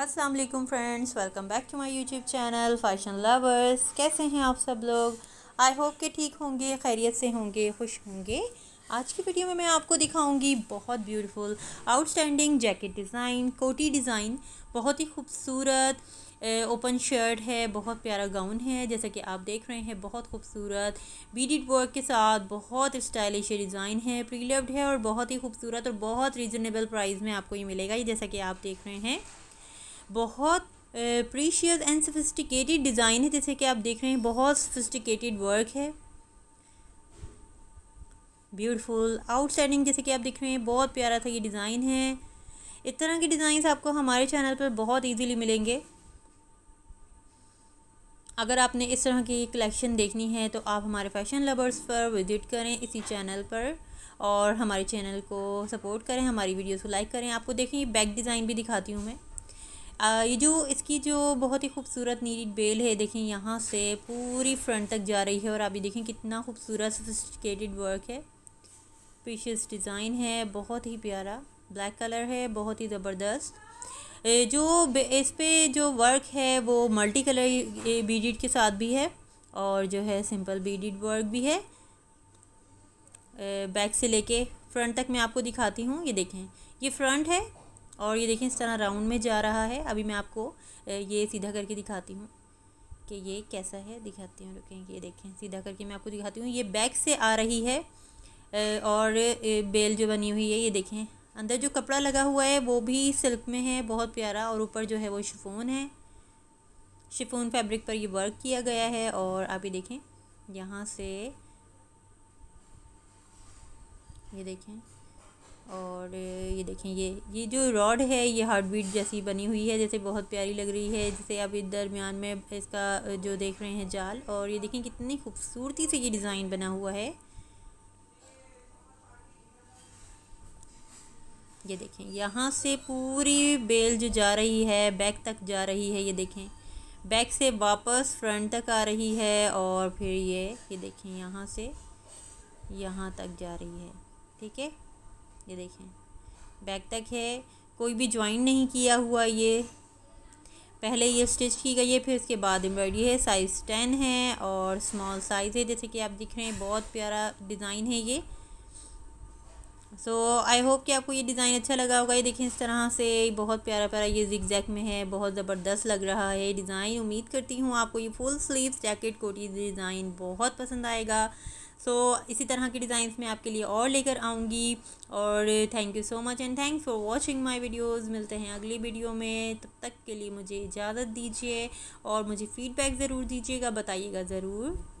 Aslam friends welcome back to my YouTube channel fashion lovers कैसे हैं आप सब लोग आई होप के ठीक होंगे खैरियत से होंगे खुश होंगे आज की वीडियो में मैं आपको दिखाऊंगी बहुत ब्यूटीफुल आउटस्टैंडिंग जैकेट डिज़ाइन कोटी डिज़ाइन बहुत ही खूबसूरत ओपन शर्ट है बहुत प्यारा गाउन है जैसा कि आप देख रहे हैं बहुत खूबसूरत बीडिड वर्क के साथ बहुत स्टाइलिश डिज़ाइन है प्रीलव्ड है और बहुत ही खूबसूरत और बहुत रीजनेबल प्राइस में आपको ये मिलेगा ये जैसा कि आप देख रहे हैं बहुत प्रीशियस एंड सफिस्टिकेटेड डिज़ाइन है जैसे कि आप देख रहे हैं बहुत सफिस्टिकेटेड वर्क है ब्यूटीफुल आउटस्टैंडिंग जैसे कि आप देख रहे हैं बहुत प्यारा था ये डिज़ाइन है इस तरह के डिज़ाइन आपको हमारे चैनल पर बहुत ईजीली मिलेंगे अगर आपने इस तरह की कलेक्शन देखनी है तो आप हमारे फैशन लवर्स पर विज़िट करें इसी चैनल पर और हमारे चैनल को सपोर्ट करें हमारी वीडियोस को लाइक करें आपको देखें ये बैक डिज़ाइन भी दिखाती हूँ मैं ये जो इसकी जो बहुत ही खूबसूरत नीली बेल है देखें यहाँ से पूरी फ्रंट तक जा रही है और आप ये देखें कितना खूबसूरत सोफिस्टिकेटेड वर्क है पीशियस डिज़ाइन है बहुत ही प्यारा ब्लैक कलर है बहुत ही ज़बरदस्त जो इस पर जो वर्क है वो मल्टी कलर बीडिड के साथ भी है और जो है सिंपल बीडिड वर्क भी है बैक से लेके फ्रंट तक मैं आपको दिखाती हूँ ये देखें ये फ्रंट है और ये देखें इस तरह राउंड में जा रहा है अभी मैं आपको ये सीधा करके दिखाती हूँ कि ये कैसा है दिखाती हूँ रुकें ये देखें सीधा करके मैं आपको दिखाती हूँ ये बैक से आ रही है और बेल जो बनी हुई है ये देखें अंदर जो कपड़ा लगा हुआ है वो भी सिल्क में है बहुत प्यारा और ऊपर जो है वो शिफोन है शिफोन फैब्रिक पर ये वर्क किया गया है और आप ये देखें यहाँ से ये देखें और ये देखें ये ये जो रॉड है ये हार्ट बीट जैसी बनी हुई है जैसे बहुत प्यारी लग रही है जैसे आप इस दरमियान में इसका जो देख रहे हैं जाल और ये देखें कितनी खूबसूरती से ये डिज़ाइन बना हुआ है ये देखें यहाँ से पूरी बेल जो जा रही है बैक तक जा रही है ये देखें बैक से वापस फ्रंट तक आ रही है और फिर ये ये देखें यहाँ से यहाँ तक जा रही है ठीक है ये देखें बैक तक है कोई भी ज्वाइन नहीं किया हुआ ये पहले ये स्टिच की गई है फिर उसके बाद एम्ब्रॉयडरी है साइज़ टेन है और स्मॉल साइज़ है जैसे कि आप दिख रहे हैं बहुत प्यारा डिज़ाइन है ये सो आई होप कि आपको ये डिज़ाइन अच्छा लगा होगा ये देखें इस तरह से बहुत प्यारा प्यारा ये जिक में है बहुत ज़बरदस्त लग रहा है डिज़ाइन उम्मीद करती हूँ आपको ये फुल स्लीव जैकेट कोटी डिज़ाइन बहुत पसंद आएगा सो so, इसी तरह के डिज़ाइंस मैं आपके लिए और लेकर आऊँगी और thank you so much and thanks for watching my videos मिलते हैं अगली वीडियो में तब तक के लिए मुझे इजाज़त दीजिए और मुझे फ़ीडबैक ज़रूर दीजिएगा बताइएगा ज़रूर